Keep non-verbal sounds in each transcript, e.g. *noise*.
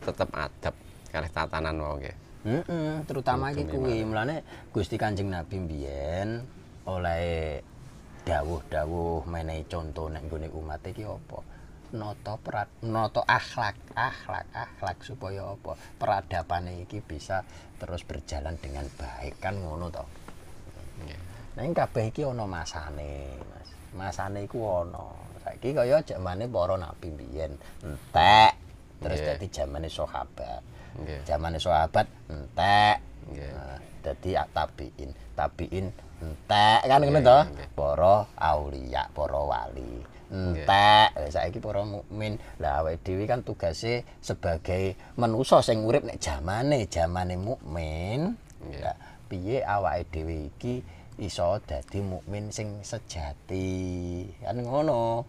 tetap adab karena tatanan nggih. Heeh, terutama iki kuwi mulane Gusti Kanjeng Nabi mbiyen oleh dawuh-dawuh menehi conto nek gone umat iki apa? Noto prad, noto akhlak, akhlak, akhlak supaya apa? Peradaban iki bisa terus berjalan dengan baik kan ngono to. Nggih. Nah, kabeh iki ana masane, Mas. Masane iku ana. Saiki kaya jamane para nabi mbiyen entek terus jadi jamane zamane sahabat. Nggih. Zamane sahabat entek. Jadi yeah. atabi'in tabiin, entek kan ngono to. Para aulia, para wali. Entek saiki para mukmin. Lah awake dhewe kan tugase sebagai manusa sing urip nek jamane zamane mukmin. Nggih. Yeah. Piye awake dhewe iki iso dadi mukmin sing sejati? Kan ngono.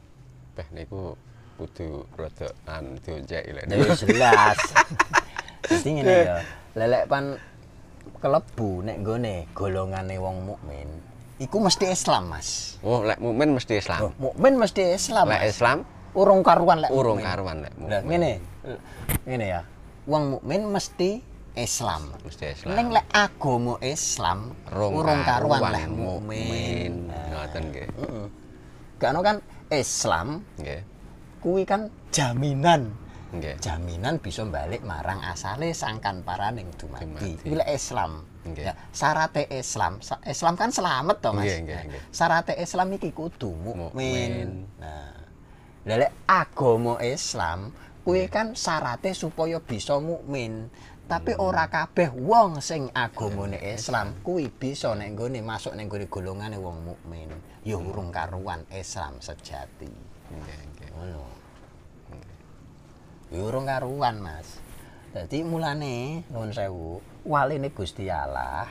Beh, niku kudu rada an diojek lek. Ya jelas. Mesti ngene ya. Lelek pan kelebu nek nggone golongane wong mukmin. Iku mesti Islam, Mas. Oh, lek mukmin mesti Islam. Oh, mukmin mesti Islam. Lek Islam urung karuan lek urung karuan lek mukmin. Lah ngene. Ngene ya. Wong mukmin mesti Islam. Mesti Islam. neng lek agama Islam urung karuan lek mukmin. Nah. Ngoten nggih. Heeh. Kan kan Islam nggih kuwi kan jaminan okay. jaminan bisa balik marang asale sangkan paraning dumati kuwi Islam okay. ya, syarat Islam Islam kan selamat to Mas okay, okay, okay. syarat Islam iki kudu mukmin nah lele agama Islam kuwi okay. kan syaratnya supaya bisa mukmin tapi hmm. ora kabeh wong sing agamane Islam kuwi bisa nek nggone masuk nek nggone golongane wong mukmin ya urung karuan Islam sejati Urung karuan, Mas. Dadi mulane nuwun sewu, waline Gusti Allah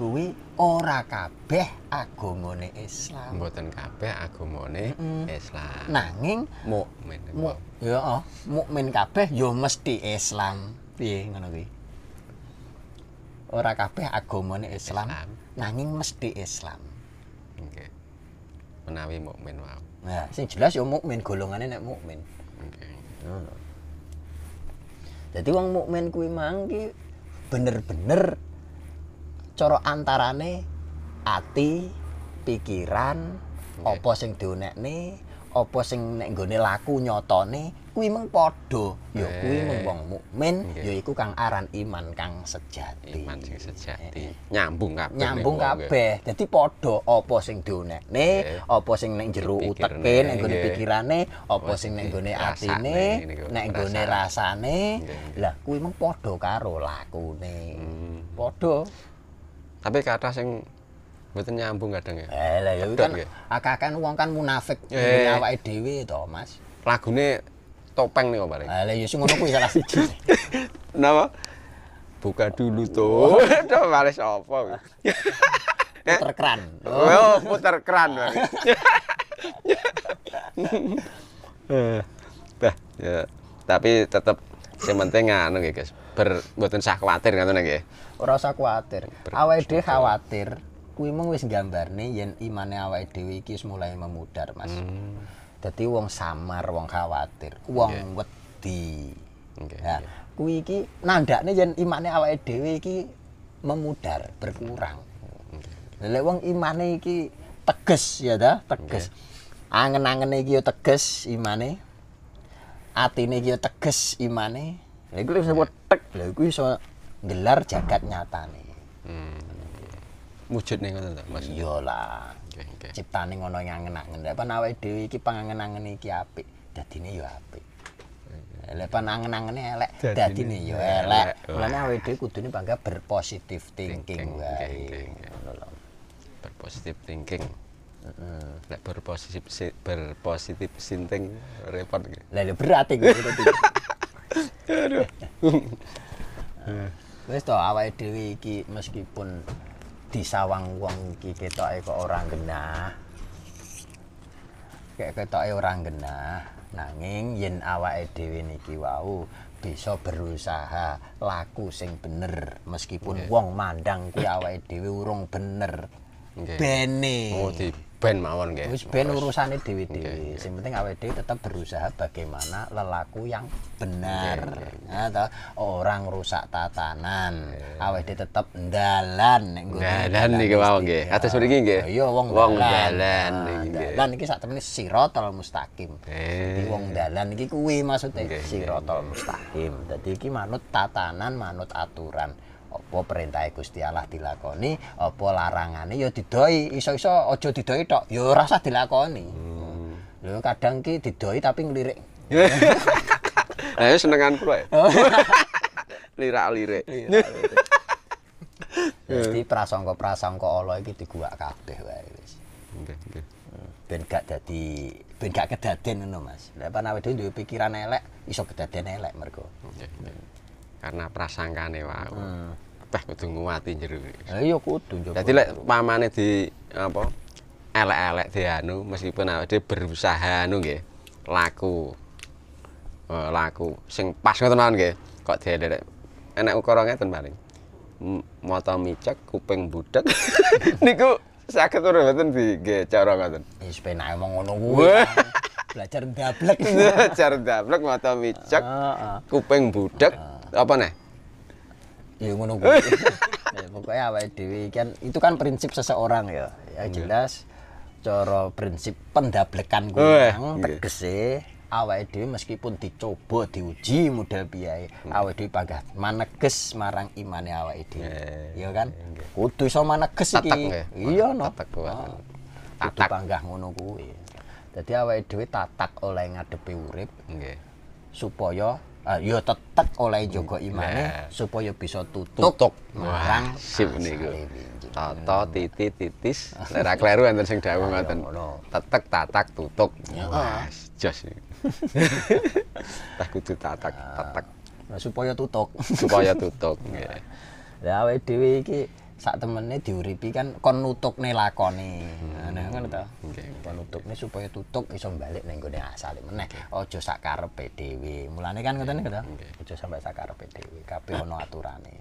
kuwi ora kabeh agamane Islam. Mboten kabeh agamane Islam. Nanging mukmin. Mu Yo, mukmin kabeh ya mesti Islam. Piye ngono kuwi? Ora kabeh agamane Islam, nanging mesti Islam. Nggih. Menawi mukmin wae. Ya, sing jelas ya mukmin golongane nek mukmin. jadi Ngono. Hmm. Dadi wong mukmin kuwi mang bener-bener cara antarane ati, pikiran, okay. apa sing diunekne, apa sing nek nggone laku nyotone kuwi meng padha ya eh, kuwi meng wong mukmin ya iku kang aran iman kang sejati iman sing sejati eh, eh. nyambung kabeh nyambung kabeh dadi padha apa sing dionekne apa sing nek jero uteke nek nggone pikirane apa sing nek nggone atine nek nggone rasane lah kuwi meng padha karo lakune hmm. padha tapi kata sing Mboten nyambung kadang ya. Eh lah ya kan akak-akan wong kan munafik eh. awake dhewe to, Mas. Lagune topeng nih paling. Eh ah, lah ya sing ngono kuwi salah siji. *laughs* Napa? Buka dulu tuh. Oh. Tuh males apa. *laughs* Puter eh. keran. Oh, puter keran. *laughs* Eh, bah, ya. Tapi tetap sing penting anu nggih, guys. Ber mboten usah kuwatir ngoten nggih. Ora usah kuwatir. Awake dhewe khawatir kuwi mung wis gambarne yen imane awake dhewe iki wis mulai memudar, Mas. Hmm. Dadi wong samar, wong khawatir, wong okay. wedi. Okay, nah, yeah. kuwi iki nandakne yen imane awake dhewe iki memudar, berkurang. Okay. Lek wong imane iki teges ya ta, teges. Okay. Angen-angene iki yo teges imane. Atine iki yo teges imane. Lha iku wis wetek, lha iku iso gelar jagat nyatane. Hmm wujud ning ngoten Mas. Iya lah. Okay, okay. Ciptane ngono ngangen-angen. Lah pan awake dhewe iki pangangen-angen iki apik, dadine yo ya apik. Lek pan angen-angene elek, dadine yo ya elek. Mulane awake dhewe kudune bangga berpositif thinking wae. Ngono Berpositif thinking. Heeh. Lek berpositif berpositif thinking repot. Lah berat iku. *laughs* Aduh. Wis to awake dhewe iki meskipun disawang wong iki ketoke kok ora genah. Kayak ketoke ora genah, nanging yen awake dhewe niki wau bisa berusaha laku sing bener meskipun wong mandang kuwi awake dhewe urung bener. Okay. Bene. Oh, ben mawon nggih. Wis ben urusane dhewe-dhewe. Sing penting awake dhewe tetap berusaha bagaimana lelaku yang benar. Nah, toh, orang rusak tatanan. Awake dhewe tetap ndalan nek nggo. Ndalan iki wae nggih. Kados mriki nggih. Iya wong wong dalan iki. Dalan iki sak temene siratal mustaqim. Dadi wong dalan iki kuwi maksude siratal mustaqim. Dadi iki manut tatanan, manut aturan apa perintahe Gusti Allah dilakoni apa larangane ya didoi iso-iso aja didoi tok ya ora usah dilakoni hmm. lho kadang ki didoi tapi nglirik eh, ayo *laughs* eh, senenganku ya *laughs* lirak-lirik eh. Mesti prasangka-prasangka Allah iki diguwak kabeh wae wis. Nggih, nggih. Ben gak dadi ben gak kedaden ngono Mas. Lah pan awake dhewe pikiran elek iso kedaden elek mergo. nggih karena prasangka nih Hmm. Teh kudu nguwati jero. Ayo iya, kudu Jadi Dadi lek pamane di apa elek-elek dianu meskipun dia berusaha anu gak, laku. Eh, laku sing pas ngoten mawon nggih. Kok dielek enek ukara ngeten paling. Mata micek, kuping budek. *laughs* niku saged ora mboten di nggih cara ngoten. Wis penake emang ngono kuwi. Belajar ndablek. *laughs* Belajar ndablek mata micek, kuping budek. Apa nih? Ya ngono *laughs* ya, pokoknya awake dhewe kan itu kan prinsip seseorang ya. Ya iya. jelas cara prinsip pendablekan kuwi oh, iya. nang iya. tegese awake dhewe meskipun dicoba diuji model piye hmm. awake dhewe pagah maneges marang imane awake dhewe. Iya kan? Kudu iso maneges iki. Iya no. Tatak ah. Kudu panggah ngono kuwi. Dadi awake dhewe tatak oleh ngadepi urip. Nggih. Supaya uh, ya tetek oleh Joko hmm, Imane nah. Ya, ya. supaya bisa tutup, tutup. marang sip niku. Tata titi titis nek ra kleru enten sing dawuh ah, ya ngoten. Tetek tatak tutup. Wah, jos. *laughs* Tak kudu tatak tetek. Nah, supaya tutuk. supaya tutuk. Ya awake dhewe iki sak temennya diuripi kan kon nutukne lakone. Hmm. Nah, nah ngono to. Okay. Kon nutukne supaya tutuk iso balik ning gone asale meneh. Aja sak karepe dhewe. Mulane kan ngoten kita? Aja sampe sak karepe dhewe. Kabeh ana aturane.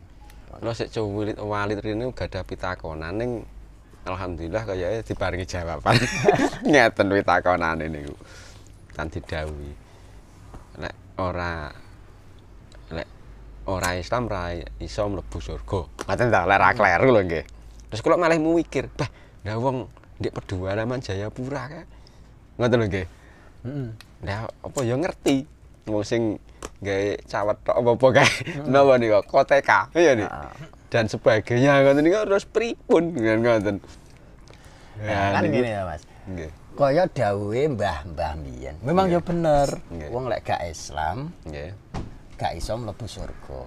Ono sik cuwilit walit rene gak ada pitakonan ning alhamdulillah kayaknya diparingi jawaban. *laughs* Ngeten pitakonane niku. Tan didhawuhi. Nek ora orang Islam rai iso mlebu surga. go. ta lek ra kleru lho nggih. Terus kalau malah mikir, bah, dah wong ndek pedalaman Jayapura kae. Ngoten lho nggih. Heeh. apa ya ngerti wong sing gawe cawet tok apa-apa kae. Napa nika koteka. Iya nih. Dan sebagainya ngoten nika terus pripun kan ngoten. Ya, kan nah, gini ya, Mas. Nggih. Kaya dawuhe mbah-mbah mbiyen. Memang ya bener. Wong lek gak Islam, nggih gak iso mlebu surga.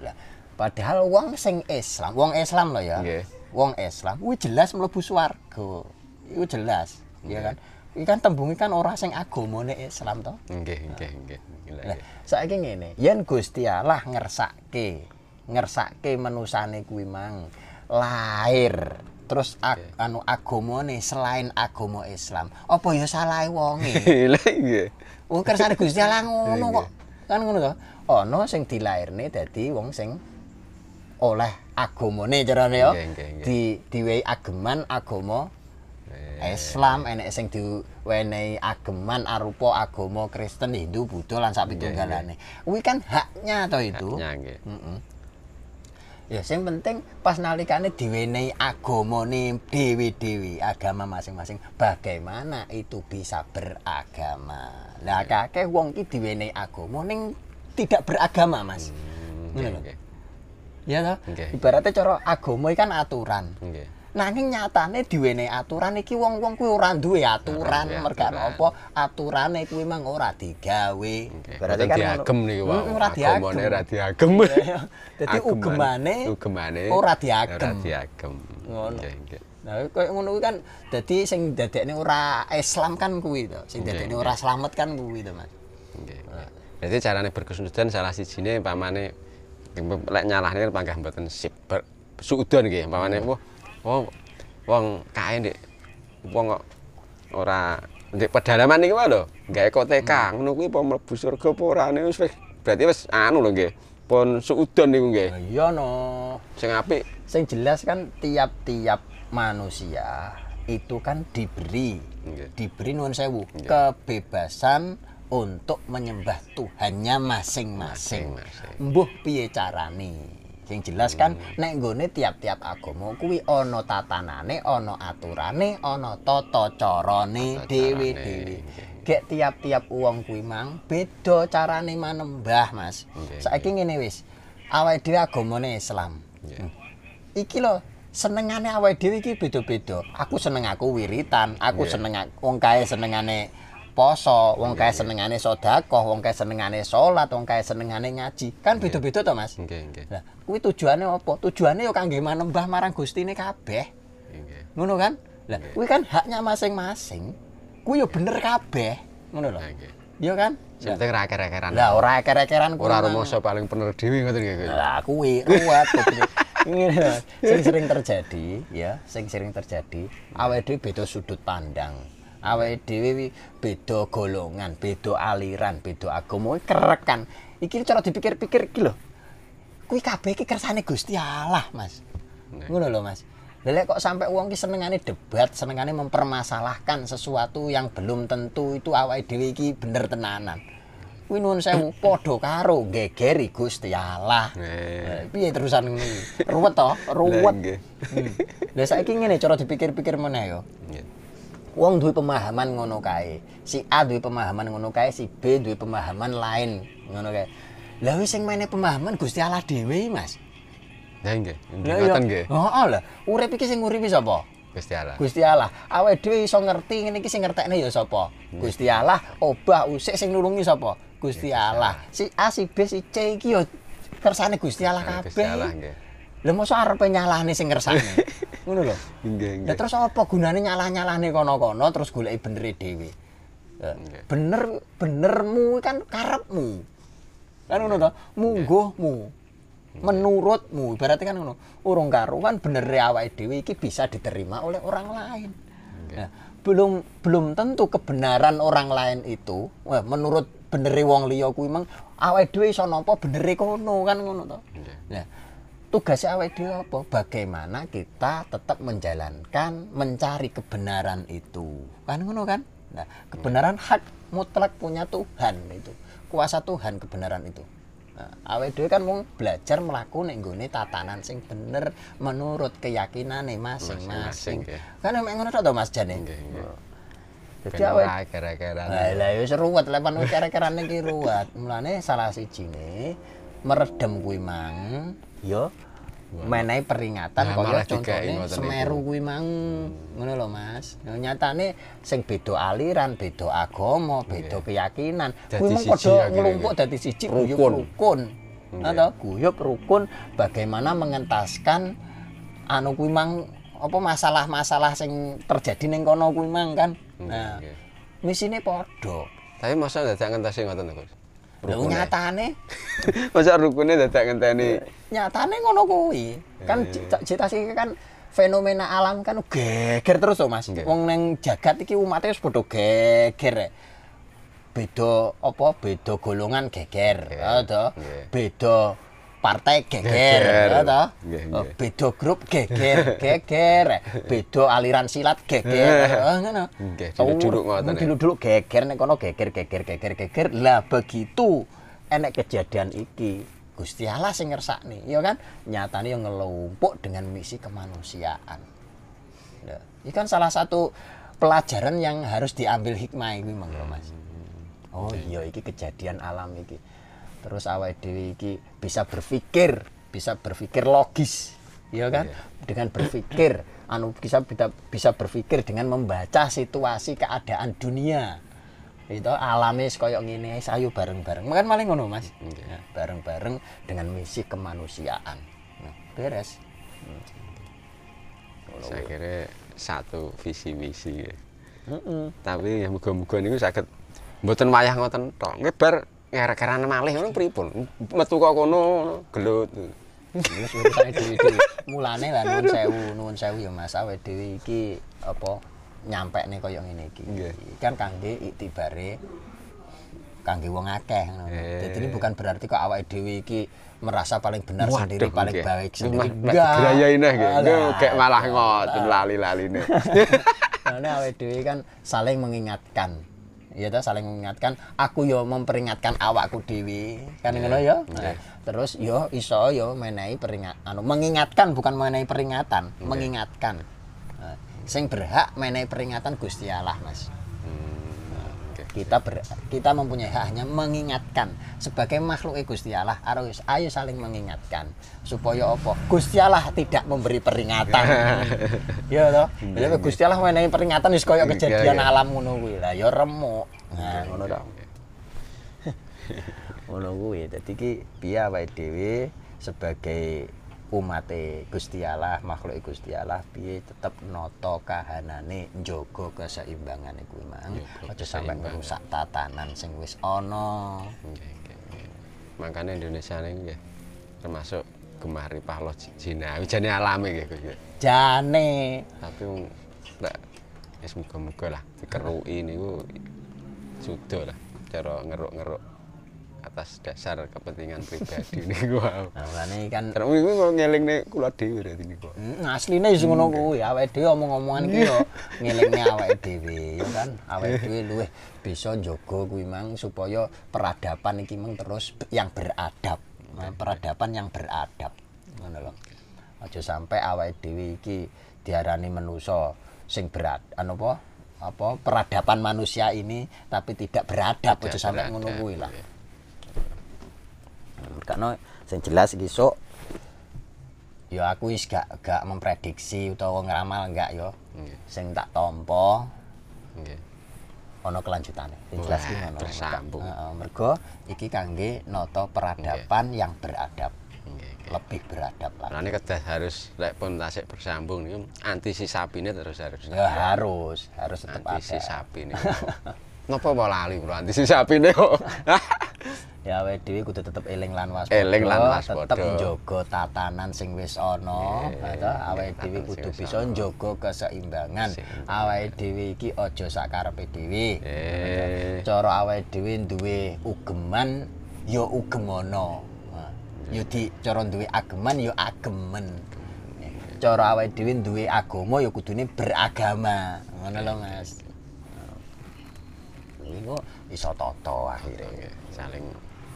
Lah padahal wong sing Islam, wong Islam lo ya. Nggih. Wong Islam kuwi jelas mlebu swarga. Iku jelas, ya kan? Iki kan tembunge kan ora sing agamane Islam to. Nggih, nggih, nggih. Lah saiki ngene, yen Gusti Allah ngersake, ngersake menusane kuwi mang lahir terus ag okay. anu agamane selain agama Islam. Apa ya salahe wonge? Lha nggih. Wong kersane Gusti Allah ngono kok. Kan ngono to ana sing dilairne dadi wong sing oleh agamane carane ya. Di diwehi ageman agama eh. Islam enek sing diwenehi ageman arupa agama Kristen, Hindu, Buddha lan sak pitunggalane. Kuwi kan haknya to itu. Haknya mm -mm. Ya sing penting pas nalikane diwenehi agamane dewi dewi agama masing-masing. Bagaimana itu bisa beragama? Lah kakek wong ki diwenehi agama ning tidak beragama mas hmm, okay, okay. ya toh okay. ibaratnya cara agama kan aturan okay. nanging nyatane diwenehi aturan iki wong-wong kuwi ora duwe aturan okay, merga apa aturane kuwi mang ora digawe okay. berarti kan diagem orang wae ora diagem ora diagem dadi iya, iya. *laughs* ugemane ugemane ora diagem ora diagem ngono Nah, koyo ngono kan dadi sing dadekne ora Islam kan kuwi to, sing dadekne ora slamet kan kuwi to, Mas. Nggih. Okay, okay. berarti carane berkesudutan salah sijine pamane lek nyalahne kan panggah mboten sip sudon nggih pamane hmm. wah wong wong kae ndek wong kok ora ndek pedalaman niku lho gawe koteka hmm. ngono kuwi apa mlebu surga apa ora berarti wis anu lho nggih pun sudon niku nggih iya no sing apik sing jelas kan tiap-tiap manusia itu kan diberi diberi nuwun sewu kebebasan untuk menyembah Tuhannya masing-masing. Mbuh piye carane? Sing jelas kan hmm. nek nggone tiap-tiap agama kuwi ana tatanane, ana aturane, ana tata carane dhewe-dhewe. Gek tiap-tiap uangku kuwi mang beda carane manembah, Mas. Okay, Saiki okay. ngene wis. Awake dhewe agamane Islam. Yeah. Hmm. Iki lho senengane awake dhewe iki beda-beda. Aku seneng aku wiritan, aku yeah. seneng wong kae senengane poso, wong iya, kae iya. senengane sedekah, wong kae senengane salat, wong kae senengane ngaji. Kan iya. beda-beda to, Mas. Nggih, nggih. Lah, kuwi tujuane apa? Tujuane yo kangge manembah marang Gustine kabeh. Nggih. Ngono kan? Lah, kuwi kan haknya masing-masing. Kuwi yo bener kabeh, ngono lho. Nggih. Iya kan? Sing kira ora eker-ekeran. Lah ora eker-ekeran kuwi. Ora rumoso paling bener dhewe ngoten iki. Lah kuwi ruwet *laughs* sing sering terjadi ya, sing sering terjadi awake dhewe beda sudut pandang awal dewi wi golongan, bedo aliran, bedo agama kerekan. Iki cara dipikir-pikir iki lho. Kuwi kabeh iki kersane Gusti Allah, Mas. Ngono lho, Mas. Lha kok sampai uang ki senengane debat, senengane mempermasalahkan sesuatu yang belum tentu itu awal dewi iki bener tenanan. Kuwi nuwun sewu *coughs* padha karo gegeri Gusti Allah. Eh, piye terusan ngene? Ruwet toh ruwet. Hmm. Lha saiki ngene cara dipikir-pikir meneh yo wong duwe pemahaman ngono kae. Si A duwe pemahaman ngono kae, si B duwe pemahaman lain ngono kae. Lah wis sing pemahaman Gusti Allah dhewe, Mas. Ya nggih, ngoten nggih. Iya. Heeh lho, urip iki sing nguripi sapa? Gusti Allah. Gusti Allah. Awe dhewe iso ngerti ngene iki sing ngertekne ya sapa? Gusti Allah. Obah usik sing nulungi sapa? Gusti Allah. Si A, si B, si C iki ya kersane Gusti Allah kabeh. Gusti Allah nggih. Lah mosok arepe nyalahne sing kersane. *laughs* ngono lho nggih nggih terus apa gunane nyalah nih kono-kono terus goleki benere dhewe bener benermu kan karepmu kan ngono to mungguhmu menurutmu berarti kan ngono urung karuan benere awake dhewe iki bisa diterima oleh orang lain nah, belum belum tentu kebenaran orang lain itu wah, menurut beneri wong liya kuwi mang awake dhewe iso nampa kono kan ngono to nah tugasnya awet dhewe apa? Bagaimana kita tetap menjalankan mencari kebenaran itu. Kan ngono kan? Nah, kebenaran hak mutlak punya Tuhan itu. Kuasa Tuhan kebenaran itu. Nah, awet dhewe kan mung belajar mlaku ning nggone tatanan sing bener menurut keyakinane masing-masing. Kan mek ngono tok Mas Jane. Ya? Nggih, Jadi awet kira-kira. Lah ya wis ruwet lah kira kira-kirane ki ruwet. Mulane salah ne meredem kuwi mang ya menehi peringatan nah, kaya contohnya Semeru kuwi mang hmm. ngono lho Mas Nyata nyatane sing beda aliran beda agama iya. beda yeah. keyakinan kuwi mung padha nglumpuk gitu. dadi siji guyub rukun yeah. guyub rukun bagaimana mengentaskan anu kuwi mang apa masalah-masalah sing terjadi ning kono kuwi mang kan iya, nah yeah. misine padha tapi masa dadak ngentasi ngoten to Gus Lho nyatane. *laughs* Masa tidak dadak ngenteni. Nyatane ngono kuwi. Kan iya, iya, cita iya. sih kan fenomena alam kan geger terus loh Mas. Wong neng jagat iki umate harus padha geger. Eh. Beda apa beda golongan geger, ya to partai geger, ya toh? Oh, beda grup geger, *laughs* geger. Beda aliran silat geger, oh, ngono. Nggih, dulu ngoten. Oh, ya. Dulu geger nek kono geger, geger, geger, geger. Lah begitu enek kejadian iki, Gusti Allah sing ngersakne, ya kan? Nyatane yang ngelumpuk dengan misi kemanusiaan. ya, ini kan salah satu pelajaran yang harus diambil hikmah ini, Mang Mas. Hmm. Oh iya, iki kejadian alam iki terus awal dewi iki bisa berpikir bisa berpikir logis ya kan yeah. dengan berpikir anu bisa bisa berpikir dengan membaca situasi keadaan dunia itu alami koyok ngene ayo bareng-bareng makan maling ngono mas nah, bareng-bareng dengan misi kemanusiaan nah, beres hmm. saya kira satu visi misi ya. Mm -mm. tapi ya muga-muga ini saged mboten wayah ngoten tok ngebar ngarep-ngarep malih ngono pripun? Metu kok kono gelut. Mulane lah nuwun sewu, nuwun sewu ya Mas awake dhewe iki apa nyampekne kaya ngene iki. Kan kangge iktibare kangge wong akeh ngono. Dadi ini bukan berarti kok awake dhewe iki merasa paling benar Waduh, sendiri, paling baik sendiri. Enggak. Grayain nah, kayak malah ngoten lali-laline. Karena awake dhewe kan saling mengingatkan ya ta saling mengingatkan aku yo memperingatkan awakku dewi kan iya. ngono loh yo iya. terus yo iso yo menehi peringat anu mengingatkan bukan menehi peringatan iya. mengingatkan nah, sing berhak menehi peringatan Gusti Allah Mas kita ber, kita mempunyai haknya mengingatkan sebagai makhluk e Gusti Allah harus ayo saling mengingatkan supaya apa Gusti Allah tidak memberi peringatan *laughs* iya ya toh jadi Gusti Allah menehi peringatan wis koyo kejadian ya. alam ngono kuwi lah ya remuk nah ngono to *laughs* ngono kuwi dadi ki piye awake dhewe sebagai umate Gusti Allah, makhluk Gusti Allah piye tetep nata kahanane njaga keseimbangane kuwi mang. Iya, Aja sampe ngerusak tatanan sing wis ana. Okay, Indonesia ini nggih termasuk gemari pahloh jina. Jane alami nggih Gus. Jane. Tapi nek wis muga-muga lah ini niku sudah lah cara ngeruk-ngeruk atas dasar kepentingan pribadi ini *laughs* gua. Mulane nah, kan terus iku kok nih kula dhewe berarti gua. Heeh, hmm, asline wis ngono kuwi, awake dhewe omong-omongan iki yo ngelingne awake dhewe ya kan. Awake dhewe luwih bisa njogo kuwi mang supaya peradaban iki mang terus yang beradab. Peradaban yang beradab. Ngono lho. Aja sampai awake dhewe iki diarani manusa sing berat anu apa apa peradaban manusia ini tapi tidak beradab aja sampai ngono kuwi lah. Merkano sing jelas besok. sok ya aku is gak gak memprediksi atau ngeramal enggak yo. Sing tak tompo Ono kelanjutane. Sing jelas iki ngono. Tersambung. Heeh, mergo iki kangge noto peradaban yeah. yang beradab. lebih beradab lagi. Nah, ini harus lek pun tasik bersambung nih. anti si sapine terus harus. Ya, harus, harus tetap anti ada. Anti si sapine. Napa mau lali bro anti si sapine kok. *laughs* ya awake dhewe kudu tetep eling lan waspada. Eling lan waspada. Tetep njogo tatanan sing wis ana, ta awake dhewe kudu bisa njogo keseimbangan. Awake dhewe iki aja sak karepe dhewe. Eh. Cara awake dhewe duwe ugeman ya ugemono. yudi di cara duwe ageman ya agemen. Cara awake dhewe duwe agama ya kudune beragama. Ngono lho Mas. Eh. Iku iso toto akhire saling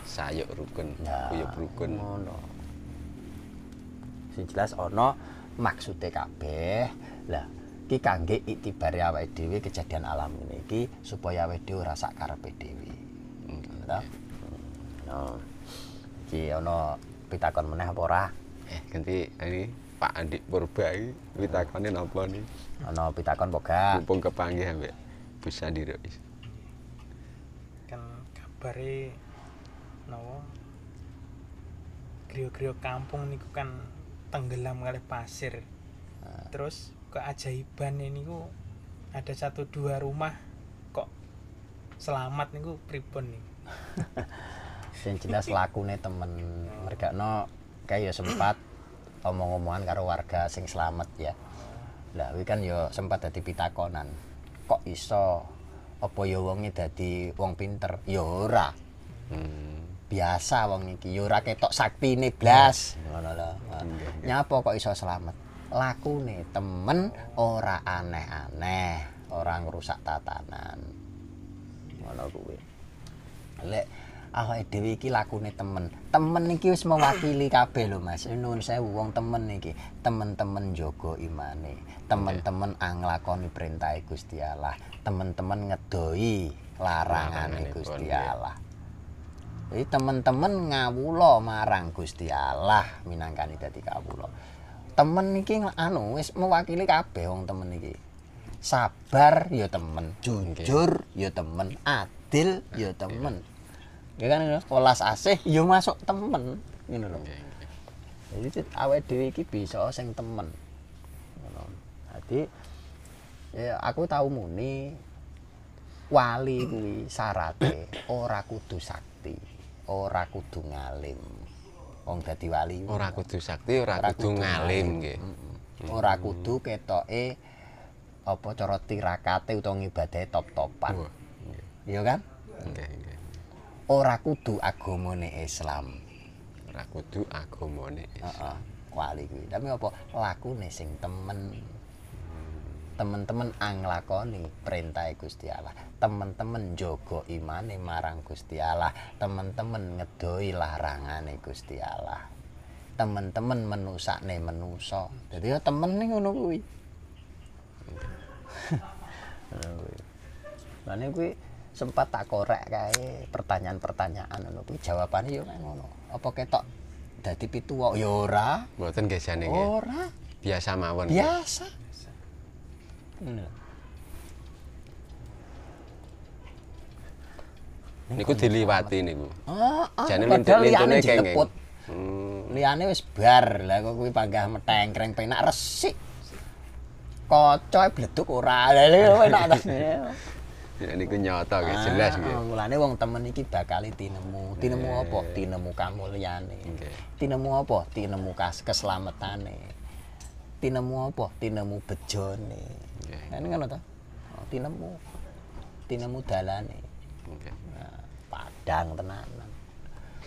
sayuk rukun kuyup rukun ngono sing jelas ana maksude kabeh lah iki kangge itibare awake dhewe kejadian alam ngene supaya awake dhewe ora sak karepe dhewe ngono hmm, hmm, iki ana pitakon meneh apa ora eh ganti ini Pak Andi Purba iki pitakone hmm. napa ni ana pitakon apa gak mumpung kepanggih ambek bisa diri kan kabare nawa griya-griya kampung niku kan tenggelam kali pasir nah. terus keajaiban ini ku ada satu dua rumah kok selamat nih niku pripun nih *laughs* yang jelas lakune temen oh. mereka no kayak ya sempat *coughs* omong-omongan karo warga sing selamat ya oh. lah kan yo ya sempat ada dadi pitakonan kok iso apa ya wonge dadi wong pinter ya ora hmm. hmm biasa wong iki yo ora ketok saktine blas iya. ngono lho iya, iya. nyapa kok iso selamat? lakune temen ora aneh-aneh ora ngrusak tatanan ngono kuwi lek awake dhewe iki lakune temen temen iki wis mewakili kabeh lho Mas nuwun sewu wong temen iki temen-temen jaga imane temen-temen anglakoni perintah Gusti Allah temen-temen ngedoi larangan Gusti Allah Jadi teman-teman ngawulo marang Gusti Allah minangkani dadi kawulo. Temen iki anu wis mewakili kabeh wong temen iki. Sabar ya temen, jujur ya temen, adil ya temen. Ya kan kelas asih ya masuk temen, ngono lho. Jadi awake dhewe iki bisa sing temen. Ngono. Dadi ya aku tau muni wali kuwi syarate ora kudu sakti. ora kudu ngalim. Wong dadi wali ora kudu sakti, ora kudu ngalim nggih. Ora kudu ketoke apa cara tirakate utawa ngibadah top-topan. Iya kan? Nggih, nggih. Ora kudu agamane Islam. Ora kudu agamane Islam. Heeh. Wali kuwi. Tapi apa lakune sing temen? teman-teman anglakoni perintah Gusti Allah teman-teman jogo imane marang Gusti Allah teman-teman ngedoi larangane Gusti Allah teman-teman menusakne menuso jadi ya temen nih ngono kuwi Lane *laughs* gue sempat tak korek kae pertanyaan-pertanyaan ngono kuwi jawabane ya ngono. Apa ketok dadi pituwok yora, ora? Mboten gesane nih, Ora. Biasa mawon. Biasa. Bener. Niku diliwati niku. Heeh. Oh, ah, oh, Jane lintune kenging. Hmm. Liyane wis bar. Lah kok kuwi panggah metengkreng penak resik. Kocoe bleduk ora. *laughs* Lah enak ta. *laughs* Ya niku nyata ah, jelas nggih. Oh, mulane wong temen iki bakal tinemu. Tinemu apa? Tinemu kamulyane. Okay. Tinemu apa? Tinemu kas keselamatane tinemu apa tinemu bejone okay. ini kan apa? oh, tinemu tinemu dalane okay. nah, padang tenanan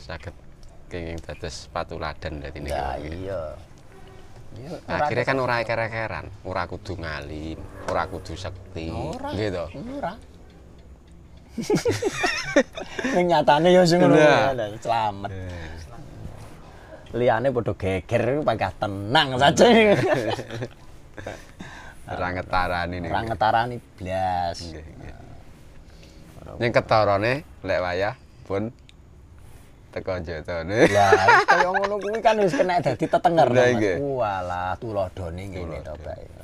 Sakit kenging dados sepatu ladan dadi niku ya iya Ya, akhirnya kan ora eker-ekeran, ora kudu ngalim, ora kudu sekti, ora, gitu. Ora. *laughs* Ning nyatane ya sing ngono ya, selamat liane bodoh geger pangkat tenang saja. Iya. *laughs* orang ngetarani nih orang ngetarani blas. Nggih, nggih. Ning ketarane lek wayah pun teko jatone. Lah, kaya ngono kuwi kan wis kena dadi tetenger. wala tuladone ngene to bae.